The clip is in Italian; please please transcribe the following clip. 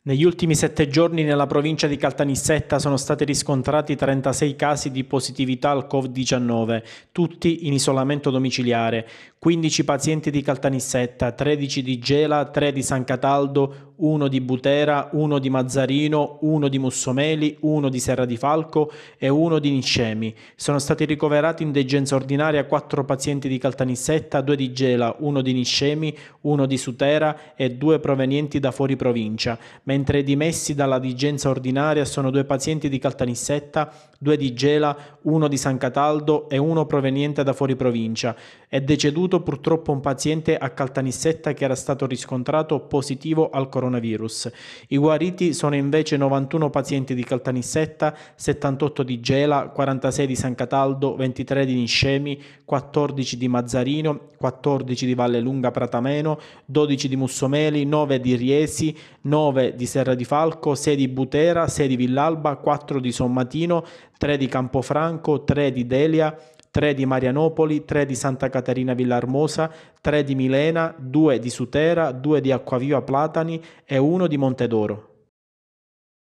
Negli ultimi sette giorni nella provincia di Caltanissetta sono stati riscontrati 36 casi di positività al Covid-19, tutti in isolamento domiciliare, 15 pazienti di Caltanissetta, 13 di Gela, 3 di San Cataldo, uno di Butera, uno di Mazzarino, uno di Mussomeli, uno di Serra di Falco e uno di Niscemi. Sono stati ricoverati in degenza ordinaria quattro pazienti di Caltanissetta, due di Gela, uno di Niscemi, uno di Sutera e due provenienti da fuori provincia, mentre dimessi dalla degenza ordinaria sono due pazienti di Caltanissetta, due di Gela, uno di San Cataldo e uno proveniente da fuori provincia. È deceduto purtroppo un paziente a Caltanissetta che era stato riscontrato positivo al coronavirus coronavirus. I guariti sono invece 91 pazienti di Caltanissetta, 78 di Gela, 46 di San Cataldo, 23 di Niscemi, 14 di Mazzarino, 14 di Vallelunga Pratameno, 12 di Mussomeli, 9 di Riesi, 9 di Serra di Falco, 6 di Butera, 6 di Villalba, 4 di Sommatino, 3 di Campofranco, 3 di Delia, 3 di Marianopoli, 3 di Santa Caterina Villarmosa, 3 di Milena, 2 di Sutera, 2 di Acquaviva Platani e 1 di Montedoro.